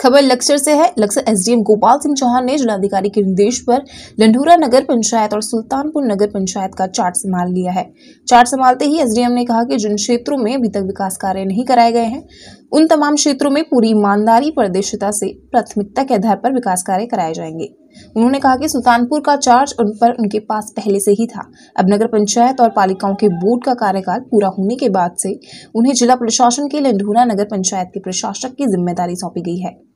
खबर लक्सर से है लक्सर एसडीएम गोपाल सिंह चौहान ने जिलाधिकारी के निर्देश पर लंडूरा नगर पंचायत और सुल्तानपुर नगर पंचायत का चार्ट संभाल लिया है चार्ट संभालते ही एसडीएम ने कहा कि जिन क्षेत्रों में अभी तक विकास कार्य नहीं कराए गए हैं उन तमाम क्षेत्रों में पूरी ईमानदारी पारदर्शिता से प्राथमिकता के आधार पर विकास कार्य कराए जाएंगे उन्होंने कहा कि सुल्तानपुर का चार्ज उन पर उनके पास पहले से ही था अब नगर पंचायत और पालिकाओं के बोर्ड का कार्यकाल पूरा होने के बाद से उन्हें जिला प्रशासन के लंढूरा नगर पंचायत के प्रशासक की जिम्मेदारी सौंपी गई है